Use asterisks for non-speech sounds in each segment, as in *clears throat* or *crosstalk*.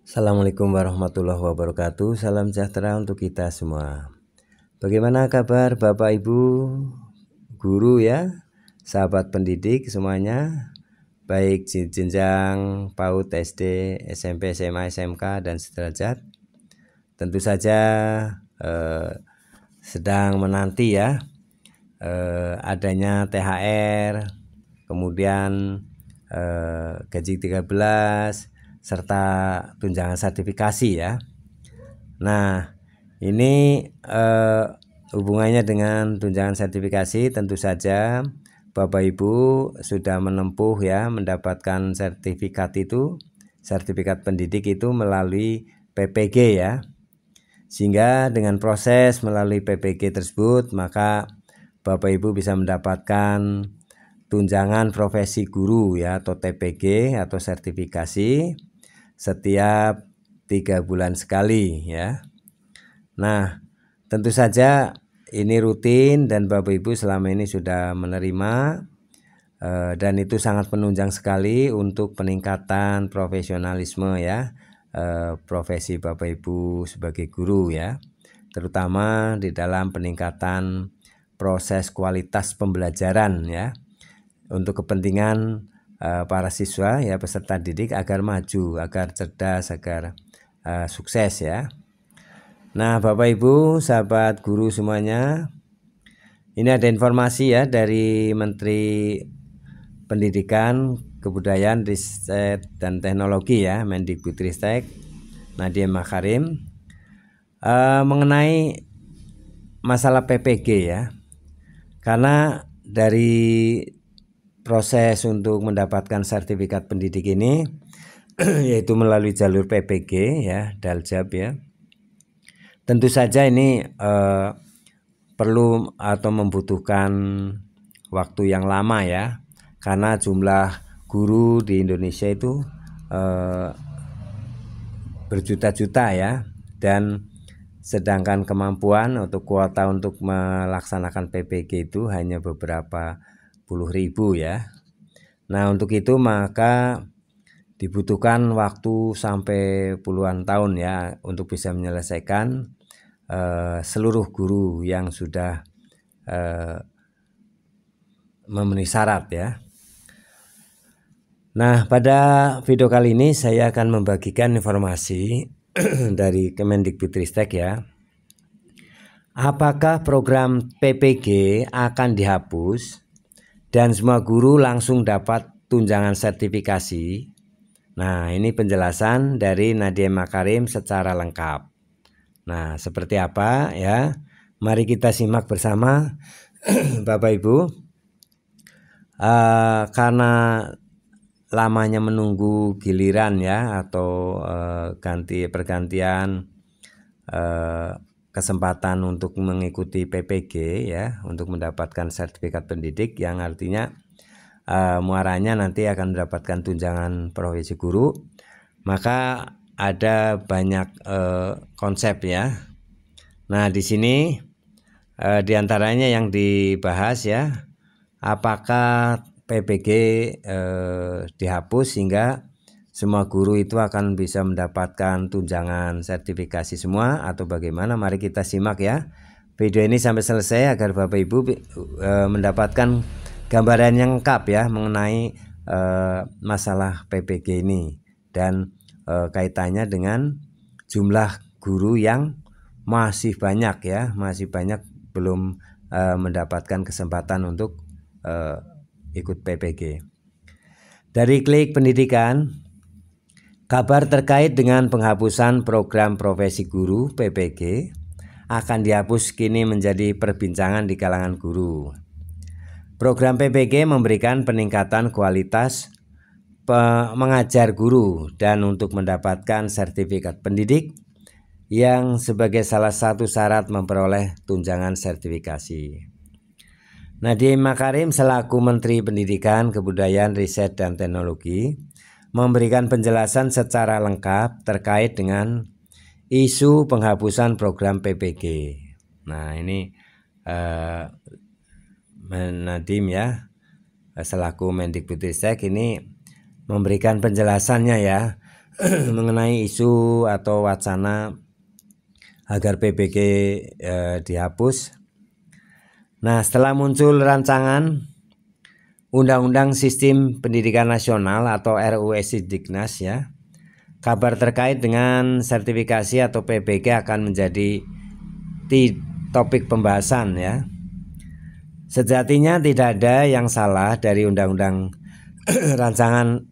Assalamualaikum warahmatullahi wabarakatuh. Salam sejahtera untuk kita semua. Bagaimana kabar Bapak Ibu, guru ya, sahabat pendidik semuanya? Baik jenjang PAUD SD, SMP, SMA, SMK dan sederajat. Tentu saja eh, sedang menanti ya eh, adanya THR, kemudian eh, gaji 13 serta tunjangan sertifikasi ya. Nah, ini eh, hubungannya dengan tunjangan sertifikasi tentu saja Bapak Ibu sudah menempuh ya mendapatkan sertifikat itu, sertifikat pendidik itu melalui PPG ya. Sehingga dengan proses melalui PPG tersebut maka Bapak Ibu bisa mendapatkan tunjangan profesi guru ya atau TPG atau sertifikasi setiap tiga bulan sekali ya. Nah, tentu saja ini rutin dan Bapak Ibu selama ini sudah menerima eh, dan itu sangat penunjang sekali untuk peningkatan profesionalisme ya eh, profesi Bapak Ibu sebagai guru ya terutama di dalam peningkatan proses kualitas pembelajaran ya untuk kepentingan Eh, para siswa ya peserta didik agar maju, agar cerdas, agar uh, sukses ya. Nah, Bapak Ibu, sahabat guru semuanya, ini ada informasi ya dari Menteri Pendidikan, Kebudayaan, Riset dan Teknologi ya, Mendikbudristek Nadia Makarim uh, mengenai masalah PPG ya. Karena dari proses untuk mendapatkan sertifikat pendidik ini *clears throat* yaitu melalui jalur PPG ya Daljab ya tentu saja ini eh, perlu atau membutuhkan waktu yang lama ya karena jumlah guru di Indonesia itu eh, berjuta-juta ya dan sedangkan kemampuan untuk kuota untuk melaksanakan PPG itu hanya beberapa ribu ya. Nah untuk itu maka dibutuhkan waktu sampai puluhan tahun ya untuk bisa menyelesaikan uh, seluruh guru yang sudah uh, memenuhi syarat ya. Nah pada video kali ini saya akan membagikan informasi *clears throat* dari Kemendikbudristek ya. Apakah program PPG akan dihapus? dan semua guru langsung dapat tunjangan sertifikasi. Nah, ini penjelasan dari Nadia Makarim secara lengkap. Nah, seperti apa ya? Mari kita simak bersama *clears throat* Bapak Ibu. Uh, karena lamanya menunggu giliran ya atau uh, ganti pergantian uh, kesempatan untuk mengikuti PPG ya untuk mendapatkan sertifikat pendidik yang artinya uh, muaranya nanti akan mendapatkan tunjangan profesi guru maka ada banyak uh, konsep ya nah di sini uh, eh, diantaranya yang dibahas ya apakah PPG uh, dihapus sehingga semua guru itu akan bisa mendapatkan tunjangan sertifikasi semua atau bagaimana mari kita simak ya video ini sampai selesai agar Bapak Ibu e, mendapatkan gambaran yang lengkap ya mengenai e, masalah PPG ini dan e, kaitannya dengan jumlah guru yang masih banyak ya masih banyak belum e, mendapatkan kesempatan untuk e, ikut PPG dari klik pendidikan Kabar terkait dengan penghapusan program profesi guru PPG akan dihapus kini menjadi perbincangan di kalangan guru. Program PPG memberikan peningkatan kualitas mengajar guru dan untuk mendapatkan sertifikat pendidik yang sebagai salah satu syarat memperoleh tunjangan sertifikasi. Nadiem Makarim selaku Menteri Pendidikan, Kebudayaan, Riset dan Teknologi memberikan penjelasan secara lengkap terkait dengan isu penghapusan program PPG. Nah, ini eh, Nadim ya selaku Mendikbudristek ini memberikan penjelasannya ya *clears throat* mengenai isu atau wacana agar PPG eh, dihapus. Nah, setelah muncul rancangan Undang-Undang Sistem Pendidikan Nasional atau RUU Sisdiknas ya. Kabar terkait dengan sertifikasi atau PBG akan menjadi topik pembahasan ya. Sejatinya tidak ada yang salah dari Undang-Undang *clears throat* rancangan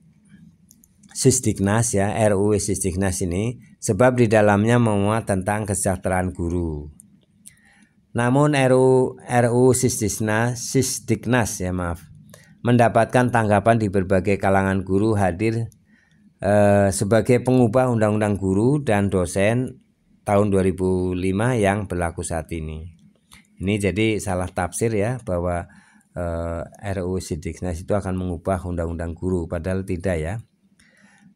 Sisdiknas ya, RUU Sisdiknas ini sebab di dalamnya memuat tentang kesejahteraan guru. Namun RUU RUU Sisdiknas, Sisdiknas ya maaf, mendapatkan tanggapan di berbagai kalangan guru hadir eh, sebagai pengubah undang-undang guru dan dosen tahun 2005 yang berlaku saat ini. Ini jadi salah tafsir ya bahwa eh, RUU Sidiknas itu akan mengubah undang-undang guru padahal tidak ya.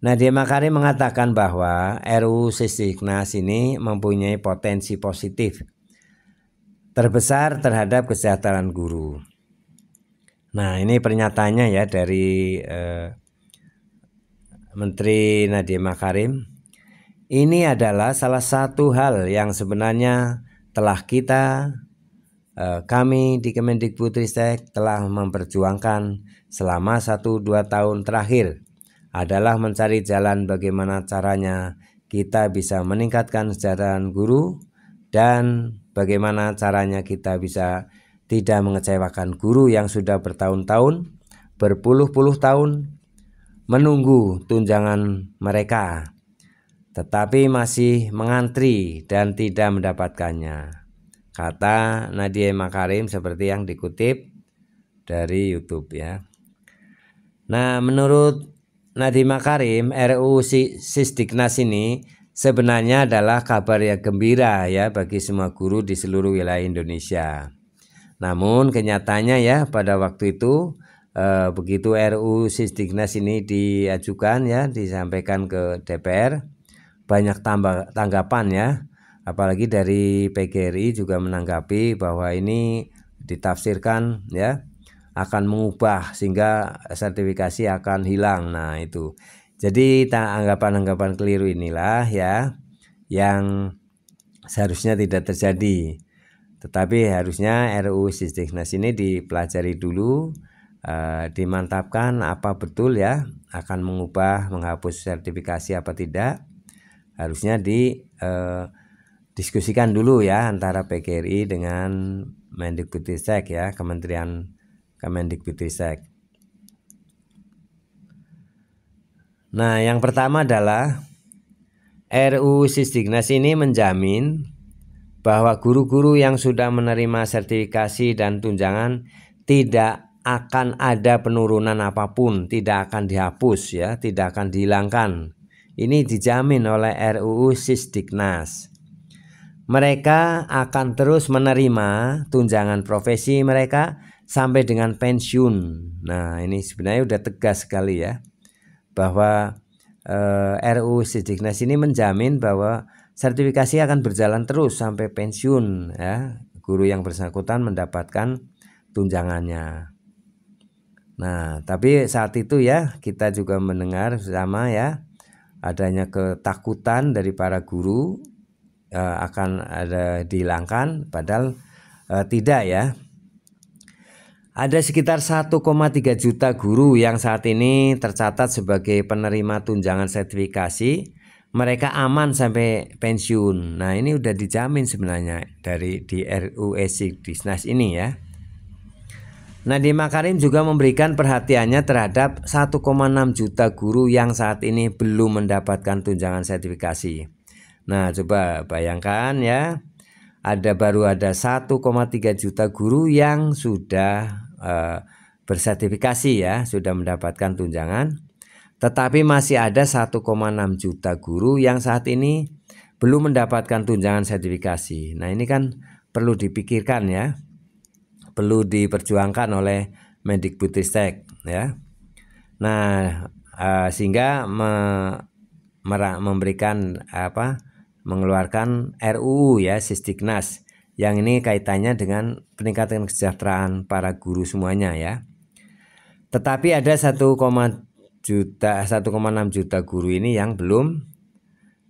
Nadia Makari mengatakan bahwa RU Sidiknas ini mempunyai potensi positif terbesar terhadap kesejahteraan guru. Nah, ini pernyataannya ya dari eh, Menteri Nadiem Makarim. Ini adalah salah satu hal yang sebenarnya telah kita eh, kami di Kemendikbudristek telah memperjuangkan selama satu dua tahun terakhir adalah mencari jalan bagaimana caranya kita bisa meningkatkan sejarah guru dan bagaimana caranya kita bisa tidak mengecewakan guru yang sudah bertahun-tahun, berpuluh-puluh tahun menunggu tunjangan mereka, tetapi masih mengantri dan tidak mendapatkannya. Kata Nadia Makarim seperti yang dikutip dari YouTube ya. Nah, menurut Nadia Makarim, RUU Sisdiknas ini sebenarnya adalah kabar yang gembira ya bagi semua guru di seluruh wilayah Indonesia. Namun kenyataannya ya pada waktu itu eh, begitu RU Sisdiknas ini diajukan ya disampaikan ke DPR banyak tambah tanggapan ya apalagi dari PGRI juga menanggapi bahwa ini ditafsirkan ya akan mengubah sehingga sertifikasi akan hilang. Nah, itu. Jadi tanggapan anggapan keliru inilah ya yang seharusnya tidak terjadi. Tetapi harusnya RU Sisdiknas ini dipelajari dulu, eh, dimantapkan apa betul ya akan mengubah menghapus sertifikasi apa tidak. Harusnya didiskusikan eh, dulu ya antara PGRI dengan Mendikbudristek ya, Kementerian Kemendikbudristek. Nah, yang pertama adalah RU Sisdiknas ini menjamin bahwa guru-guru yang sudah menerima sertifikasi dan tunjangan tidak akan ada penurunan apapun, tidak akan dihapus ya, tidak akan dihilangkan. Ini dijamin oleh RUU Sisdiknas. Mereka akan terus menerima tunjangan profesi mereka sampai dengan pensiun. Nah, ini sebenarnya sudah tegas sekali ya bahwa eh, RUU Sisdiknas ini menjamin bahwa Sertifikasi akan berjalan terus sampai pensiun ya. Guru yang bersangkutan mendapatkan tunjangannya. Nah, tapi saat itu ya kita juga mendengar sama ya adanya ketakutan dari para guru eh, akan ada dihilangkan padahal eh, tidak ya. Ada sekitar 1,3 juta guru yang saat ini tercatat sebagai penerima tunjangan sertifikasi mereka aman sampai pensiun. Nah, ini sudah dijamin sebenarnya dari di RUU e Disnas ini ya. Nah, di Makarim juga memberikan perhatiannya terhadap 1,6 juta guru yang saat ini belum mendapatkan tunjangan sertifikasi. Nah, coba bayangkan ya, ada baru ada 1,3 juta guru yang sudah uh, bersertifikasi ya, sudah mendapatkan tunjangan tetapi masih ada 1,6 juta guru yang saat ini belum mendapatkan tunjangan sertifikasi. Nah, ini kan perlu dipikirkan ya. Perlu diperjuangkan oleh Mendikbudristek ya. Nah, eh, sehingga me, memberikan apa? mengeluarkan RUU ya Sistiknas yang ini kaitannya dengan peningkatan kesejahteraan para guru semuanya ya. Tetapi ada 1,6 juta 1,6 juta guru ini yang belum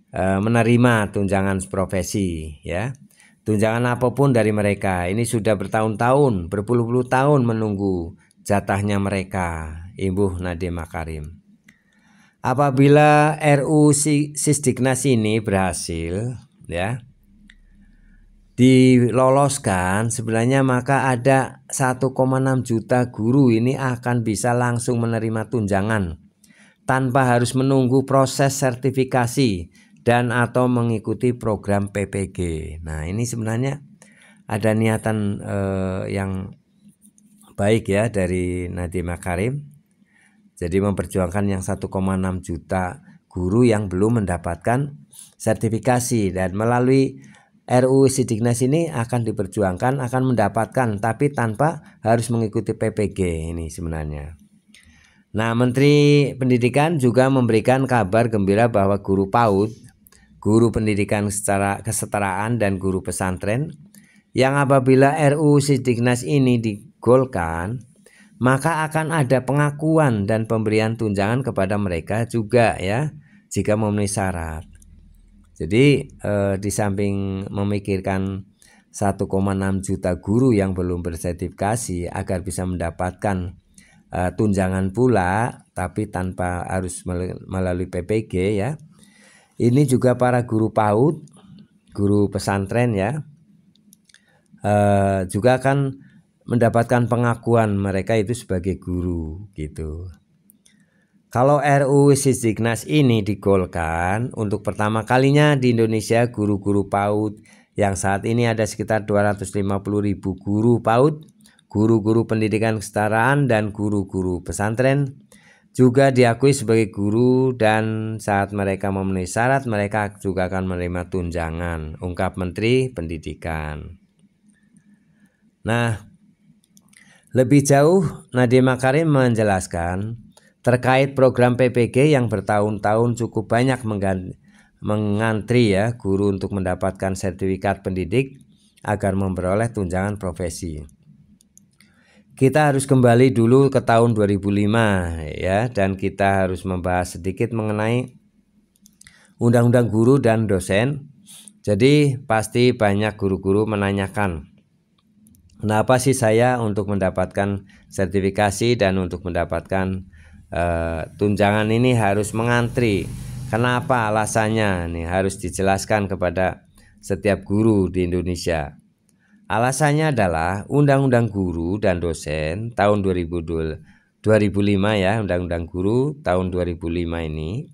e, menerima tunjangan profesi ya. Tunjangan apapun dari mereka ini sudah bertahun-tahun, berpuluh-puluh tahun menunggu jatahnya mereka, Ibu Nadiem Makarim. Apabila RU Sisdiknas ini berhasil ya diloloskan sebenarnya maka ada 1,6 juta guru ini akan bisa langsung menerima tunjangan tanpa harus menunggu proses sertifikasi dan atau mengikuti program PPG. Nah, ini sebenarnya ada niatan eh, yang baik ya dari Nadiem Makarim. Jadi memperjuangkan yang 1,6 juta guru yang belum mendapatkan sertifikasi dan melalui RUU Sidiknas ini akan diperjuangkan akan mendapatkan tapi tanpa harus mengikuti PPG ini sebenarnya. Nah, Menteri Pendidikan juga memberikan kabar gembira bahwa guru PAUD, guru pendidikan secara kesetaraan dan guru pesantren yang apabila RUU Sidiknas ini digolkan, maka akan ada pengakuan dan pemberian tunjangan kepada mereka juga ya jika memenuhi syarat. Jadi eh, di samping memikirkan 1,6 juta guru yang belum bersertifikasi agar bisa mendapatkan Eh, tunjangan pula tapi tanpa harus melalui PPG ya. Ini juga para guru PAUD, guru pesantren ya. Eh, juga akan mendapatkan pengakuan mereka itu sebagai guru gitu. Kalau RUU Sisdiknas ini digolkan untuk pertama kalinya di Indonesia guru-guru PAUD yang saat ini ada sekitar 250 ribu guru PAUD guru-guru pendidikan kesetaraan dan guru-guru pesantren juga diakui sebagai guru dan saat mereka memenuhi syarat mereka juga akan menerima tunjangan, ungkap Menteri Pendidikan. Nah, lebih jauh Nadiem Makarim menjelaskan terkait program PPG yang bertahun-tahun cukup banyak mengantri ya guru untuk mendapatkan sertifikat pendidik agar memperoleh tunjangan profesi kita harus kembali dulu ke tahun 2005 ya dan kita harus membahas sedikit mengenai undang-undang guru dan dosen. Jadi pasti banyak guru-guru menanyakan kenapa sih saya untuk mendapatkan sertifikasi dan untuk mendapatkan uh, tunjangan ini harus mengantri. Kenapa alasannya nih harus dijelaskan kepada setiap guru di Indonesia. Alasannya adalah Undang-Undang Guru dan Dosen tahun 2000, 2005 ya, Undang-Undang Guru tahun 2005 ini.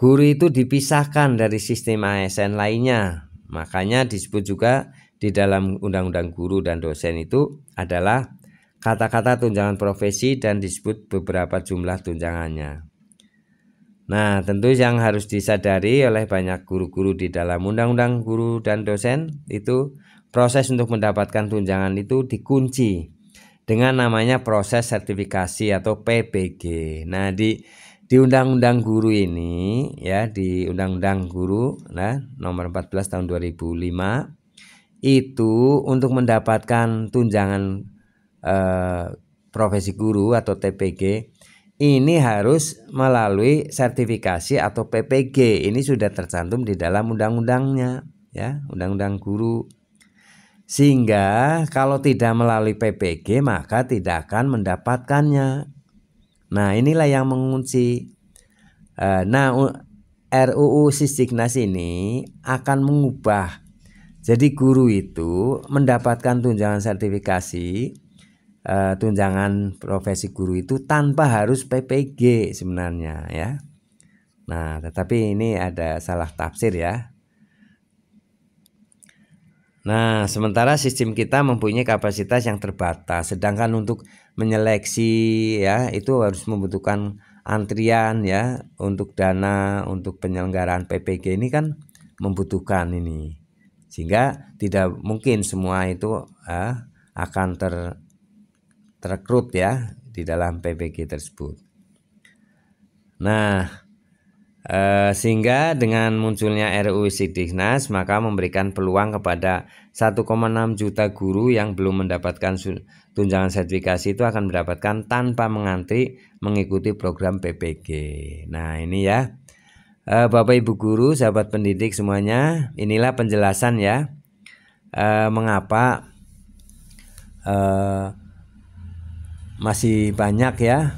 Guru itu dipisahkan dari sistem ASN lainnya. Makanya disebut juga di dalam Undang-Undang Guru dan Dosen itu adalah kata-kata tunjangan profesi dan disebut beberapa jumlah tunjangannya. Nah, tentu yang harus disadari oleh banyak guru-guru di dalam Undang-Undang Guru dan Dosen itu Proses untuk mendapatkan tunjangan itu dikunci dengan namanya proses sertifikasi atau PPG. Nah, di di Undang-Undang Guru ini ya di Undang-Undang Guru nah nomor 14 tahun 2005 itu untuk mendapatkan tunjangan eh, profesi guru atau TPG ini harus melalui sertifikasi atau PPG ini sudah tercantum di dalam undang-undangnya ya undang-undang guru sehingga kalau tidak melalui PPG maka tidak akan mendapatkannya. Nah inilah yang mengunci. Eh, nah RUU Sisdiknas ini akan mengubah. Jadi guru itu mendapatkan tunjangan sertifikasi eh, tunjangan profesi guru itu tanpa harus PPG sebenarnya ya. Nah, tetapi ini ada salah tafsir ya Nah, sementara sistem kita mempunyai kapasitas yang terbatas, sedangkan untuk menyeleksi ya itu harus membutuhkan antrian ya untuk dana untuk penyelenggaraan PPG ini kan membutuhkan ini. Sehingga tidak mungkin semua itu eh, akan ter terekrut ya di dalam PPG tersebut. Nah, Eh, sehingga dengan munculnya RUU Sidiknas maka memberikan peluang kepada 1,6 juta guru yang belum mendapatkan tunjangan sertifikasi itu akan mendapatkan tanpa mengantri mengikuti program PPG. Nah, ini ya. Eh, Bapak Ibu guru, sahabat pendidik semuanya, inilah penjelasan ya. Eh, mengapa masih banyak ya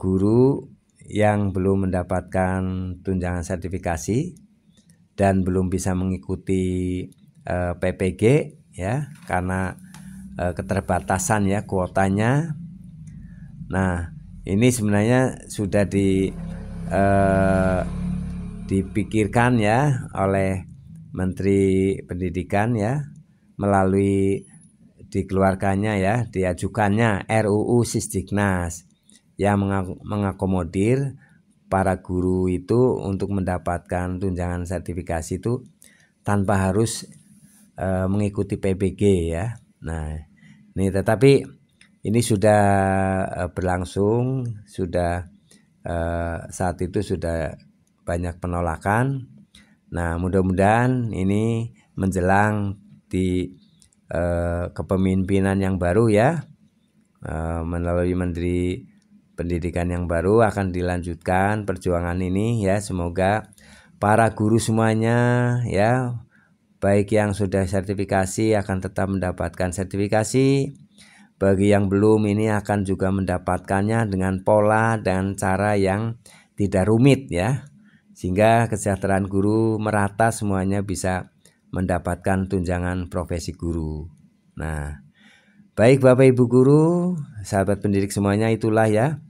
guru yang belum mendapatkan tunjangan sertifikasi dan belum bisa mengikuti eh, PPG ya karena eh, keterbatasan ya kuotanya. Nah, ini sebenarnya sudah di eh, dipikirkan ya oleh Menteri Pendidikan ya melalui dikeluarkannya ya diajukannya RUU Sisdiknas yang mengakomodir para guru itu untuk mendapatkan tunjangan sertifikasi itu tanpa harus e, mengikuti PBG ya. Nah, ini tetapi ini sudah eh, berlangsung, sudah e, saat itu sudah banyak penolakan. Nah, mudah-mudahan ini menjelang di e, kepemimpinan yang baru ya e, melalui Menteri pendidikan yang baru akan dilanjutkan perjuangan ini ya semoga para guru semuanya ya baik yang sudah sertifikasi akan tetap mendapatkan sertifikasi bagi yang belum ini akan juga mendapatkannya dengan pola dan cara yang tidak rumit ya sehingga kesejahteraan guru merata semuanya bisa mendapatkan tunjangan profesi guru nah Baik Bapak Ibu guru, sahabat pendidik semuanya itulah ya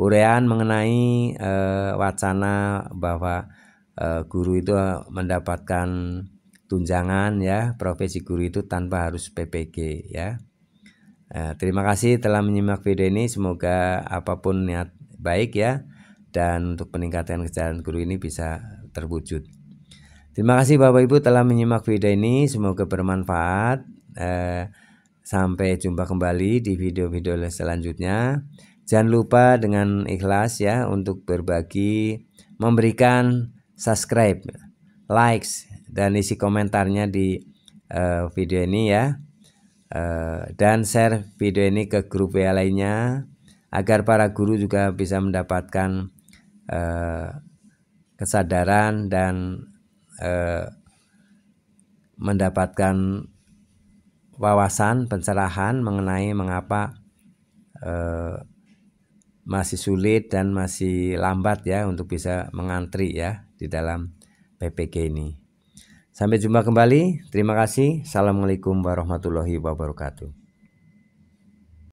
urean mengenai uh, wacana bahwa uh, guru itu eh, mendapatkan tunjangan ya profesi guru itu tanpa harus PPG ya. terima kasih telah menyimak video ini. Semoga apapun niat baik ya dan untuk peningkatan kesejahteraan guru ini bisa terwujud. Terima kasih Bapak Ibu telah menyimak video ini. Semoga bermanfaat. sampai jumpa kembali di video-video selanjutnya. Jangan lupa dengan ikhlas ya untuk berbagi, memberikan subscribe, likes dan isi komentarnya di uh, video ini ya. Uh, dan share video ini ke grup WA lainnya agar para guru juga bisa mendapatkan uh, kesadaran dan uh, mendapatkan wawasan pencerahan mengenai mengapa uh, masih sulit dan masih lambat ya untuk bisa mengantri ya di dalam PPG ini. Sampai jumpa kembali. Terima kasih. Assalamualaikum warahmatullahi wabarakatuh.